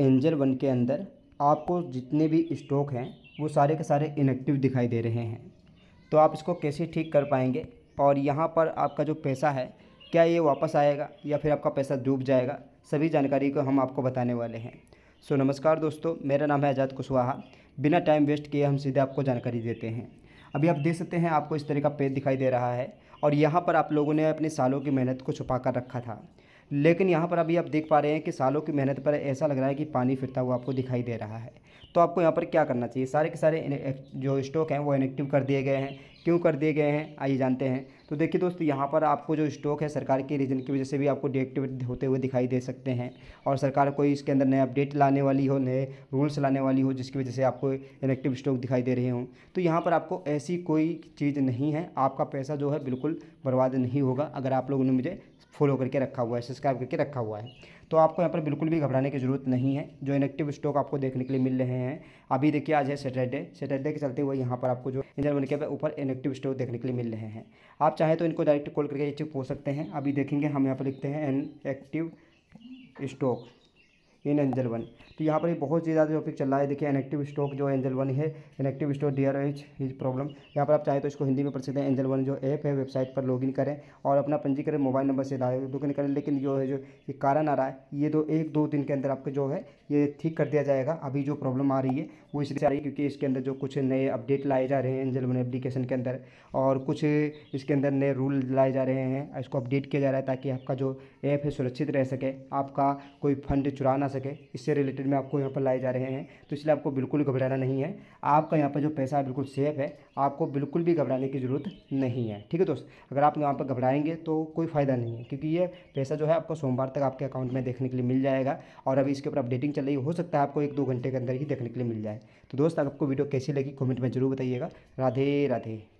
angel one के अंदर आपको जितने भी स्टॉक हैं वो सारे के सारे इनएक्टिव दिखाई दे रहे हैं तो आप इसको कैसे ठीक कर पाएंगे और यहाँ पर आपका जो पैसा है क्या ये वापस आएगा या फिर आपका पैसा डूब जाएगा सभी जानकारी को हम आपको बताने वाले हैं सो so, नमस्कार दोस्तों मेरा नाम है आज़ाद कुशवाहा बिना टाइम वेस्ट किए हम सीधे आपको जानकारी देते हैं अभी आप देख सकते हैं आपको इस तरह का पेज दिखाई दे रहा है और यहाँ पर आप लोगों ने अपने सालों की मेहनत को छुपा कर रखा था लेकिन यहाँ पर अभी आप देख पा रहे हैं कि सालों की मेहनत पर ऐसा लग रहा है कि पानी फिरता हुआ आपको दिखाई दे रहा है तो आपको यहाँ पर क्या करना चाहिए सारे के सारे जो स्टॉक हैं वो इनेक्टिव कर दिए गए हैं क्यों कर दिए गए हैं आइए जानते हैं तो देखिए दोस्तों यहाँ पर आपको जो स्टॉक है सरकार के रीजन की वजह से भी आपको डीएक्टिवेट होते हुए दिखाई दे सकते हैं और सरकार कोई इसके अंदर नए अपडेट लाने वाली हो नए रूल्स लाने वाली हो जिसकी वजह से आपको इनेक्टिव स्टॉक दिखाई दे रहे हों तो यहाँ पर आपको ऐसी कोई चीज़ नहीं है आपका पैसा जो है बिल्कुल बर्बाद नहीं होगा अगर आप लोगों ने मुझे फॉलो करके रखा हुआ है सब्सक्राइब करके रखा हुआ है तो आपको यहाँ पर बिल्कुल भी घबराने की ज़रूरत नहीं है जो इनेक्टिव स्टॉक आपको देखने के लिए मिल रहे हैं अभी देखिए आज है सैटरडे सैटरडे के चलते हुए यहाँ पर आपको जो इंजन वन के ऊपर इनेक्टिव स्टॉक देखने के लिए मिल रहे हैं आप चाहे तो इनको डायरेक्ट कॉल करके चेक हो सकते हैं अभी देखेंगे हम यहाँ पर लिखते हैं inactive stock in Angel One तो यहाँ पर बहुत बहुत ज़्यादा टॉपिक चल रहा है देखिए एनेक्टिव स्टॉक जो एंजल वन है inactive stock dear H is problem यहाँ पर आप चाहे तो इसको हिंदी में पढ़ सकते हैं एंजल वन जो ऐप है वेबसाइट पर लॉगिन करें और अपना पंजीकरण मोबाइल नंबर से लॉगिन करें लेकिन जो है जो ये कारण आ रहा है ये दो तो एक दो दिन के अंदर आपका जो है ये ठीक कर दिया जाएगा अभी जो प्रॉब्लम आ रही है वो इसलिए आ रही है क्योंकि इसके अंदर जो कुछ नए अपडेट लाए जा रहे हैं एंजल वन एप्लीकेशन के अंदर और कुछ इसके अंदर नए रूल लाए जा रहे हैं इसको अपडेट किया जा रहा है ताकि आपका जो ऐप है सुरक्षित रह सके आपका कोई फंड चुरा ना सके सके इससे रिलेटेड में आपको यहाँ पर लाए जा रहे हैं तो इसलिए आपको बिल्कुल घबराना नहीं है आपका यहाँ पर जो पैसा है बिल्कुल सेफ है आपको बिल्कुल भी घबराने की ज़रूरत नहीं है ठीक है दोस्त अगर आप यहाँ पर घबराएंगे तो कोई फ़ायदा नहीं है क्योंकि ये पैसा जो है आपको सोमवार तक आपके अकाउंट में देखने के लिए मिल जाएगा और अभी इसके ऊपर अपडेटिंग चल रही हो सकता है आपको एक दो घंटे के अंदर ही देखने के लिए मिल जाए तो दोस्त आपको वीडियो कैसी लगी कॉमेंट में जरूर बताइएगा राधे राधे